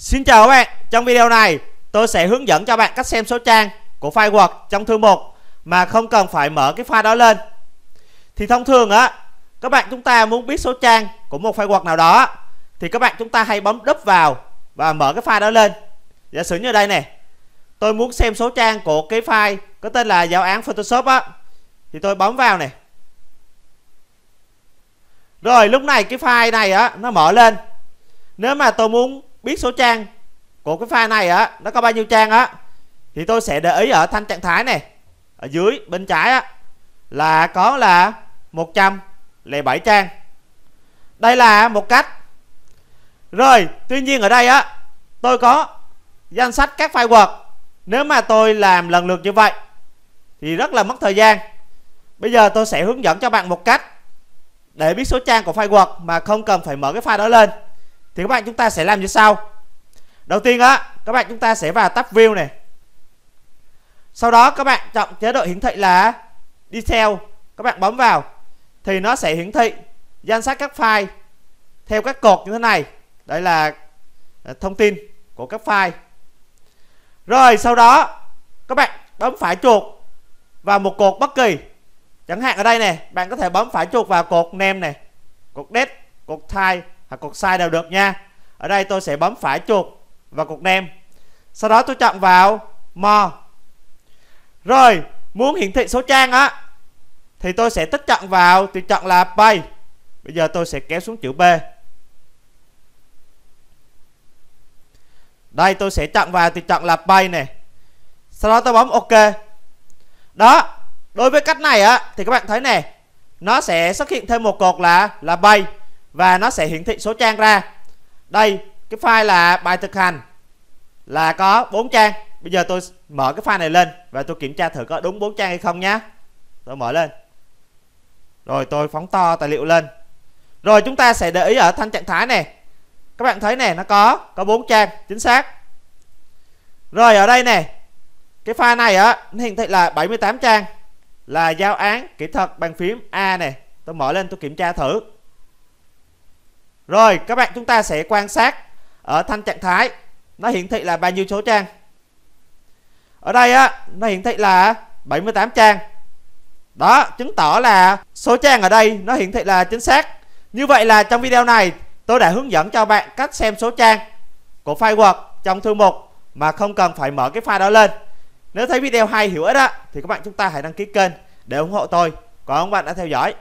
Xin chào các bạn, trong video này tôi sẽ hướng dẫn cho bạn cách xem số trang của file Word trong thư mục mà không cần phải mở cái file đó lên. Thì thông thường á, các bạn chúng ta muốn biết số trang của một file Word nào đó thì các bạn chúng ta hay bấm đúp vào và mở cái file đó lên. Giả sử như đây nè, tôi muốn xem số trang của cái file có tên là giáo án Photoshop á thì tôi bấm vào nè. Rồi lúc này cái file này á nó mở lên. Nếu mà tôi muốn biết số trang của cái file này á nó có bao nhiêu trang á thì tôi sẽ để ý ở thanh trạng thái này ở dưới bên trái á là có là 107 trang đây là một cách rồi tuy nhiên ở đây á tôi có danh sách các file Word nếu mà tôi làm lần lượt như vậy thì rất là mất thời gian bây giờ tôi sẽ hướng dẫn cho bạn một cách để biết số trang của file Word mà không cần phải mở cái file đó lên thì các bạn chúng ta sẽ làm như sau đầu tiên á các bạn chúng ta sẽ vào tab view này sau đó các bạn chọn chế độ hiển thị là detail các bạn bấm vào thì nó sẽ hiển thị danh sách các file theo các cột như thế này đây là à, thông tin của các file rồi sau đó các bạn bấm phải chuột vào một cột bất kỳ chẳng hạn ở đây này bạn có thể bấm phải chuột vào cột name này cột date cột type hoặc cột sai đều được nha ở đây tôi sẽ bấm phải chuột và cột đem sau đó tôi chọn vào mò rồi muốn hiển thị số trang á thì tôi sẽ tích chọn vào tôi chọn là pay bây giờ tôi sẽ kéo xuống chữ b đây tôi sẽ chọn vào tôi chọn là pay này sau đó tôi bấm ok đó đối với cách này á thì các bạn thấy nè nó sẽ xuất hiện thêm một cột là là bay và nó sẽ hiển thị số trang ra đây cái file là bài thực hành là có 4 trang bây giờ tôi mở cái file này lên và tôi kiểm tra thử có đúng 4 trang hay không nhé tôi mở lên rồi tôi phóng to tài liệu lên rồi chúng ta sẽ để ý ở thanh trạng thái này các bạn thấy này nó có có 4 trang chính xác rồi ở đây này cái file này á nó hiển thị là 78 trang là giao án kỹ thuật bàn phím A này tôi mở lên tôi kiểm tra thử rồi các bạn chúng ta sẽ quan sát ở thanh trạng thái nó hiển thị là bao nhiêu số trang. Ở đây á nó hiển thị là 78 trang. Đó, chứng tỏ là số trang ở đây nó hiển thị là chính xác. Như vậy là trong video này tôi đã hướng dẫn cho bạn cách xem số trang của file Word trong thư mục mà không cần phải mở cái file đó lên. Nếu thấy video hay hữu ích á thì các bạn chúng ta hãy đăng ký kênh để ủng hộ tôi. Còn các bạn đã theo dõi